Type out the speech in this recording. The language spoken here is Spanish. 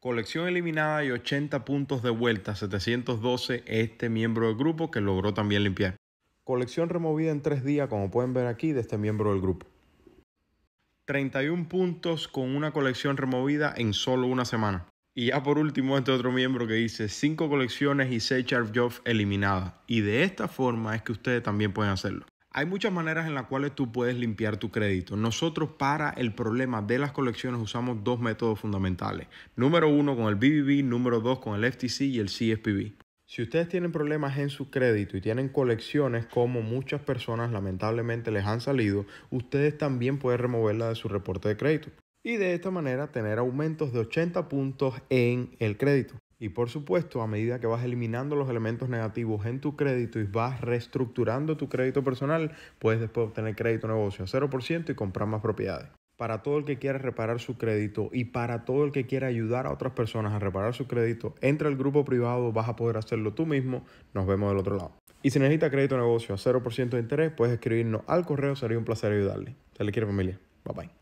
Colección eliminada y 80 puntos de vuelta, 712 este miembro del grupo que logró también limpiar. Colección removida en tres días, como pueden ver aquí, de este miembro del grupo. 31 puntos con una colección removida en solo una semana. Y ya por último, este otro miembro que dice 5 colecciones y 6 Sharp Jobs eliminadas. Y de esta forma es que ustedes también pueden hacerlo. Hay muchas maneras en las cuales tú puedes limpiar tu crédito. Nosotros para el problema de las colecciones usamos dos métodos fundamentales. Número uno con el BBB, número dos con el FTC y el CSPB. Si ustedes tienen problemas en su crédito y tienen colecciones como muchas personas lamentablemente les han salido, ustedes también pueden removerla de su reporte de crédito. Y de esta manera tener aumentos de 80 puntos en el crédito. Y por supuesto, a medida que vas eliminando los elementos negativos en tu crédito y vas reestructurando tu crédito personal, puedes después obtener crédito negocio a 0% y comprar más propiedades. Para todo el que quiera reparar su crédito y para todo el que quiera ayudar a otras personas a reparar su crédito, entra al grupo privado, vas a poder hacerlo tú mismo. Nos vemos del otro lado. Y si necesita crédito negocio a 0% de interés, puedes escribirnos al correo, sería un placer ayudarle. Te le quiero familia. Bye bye.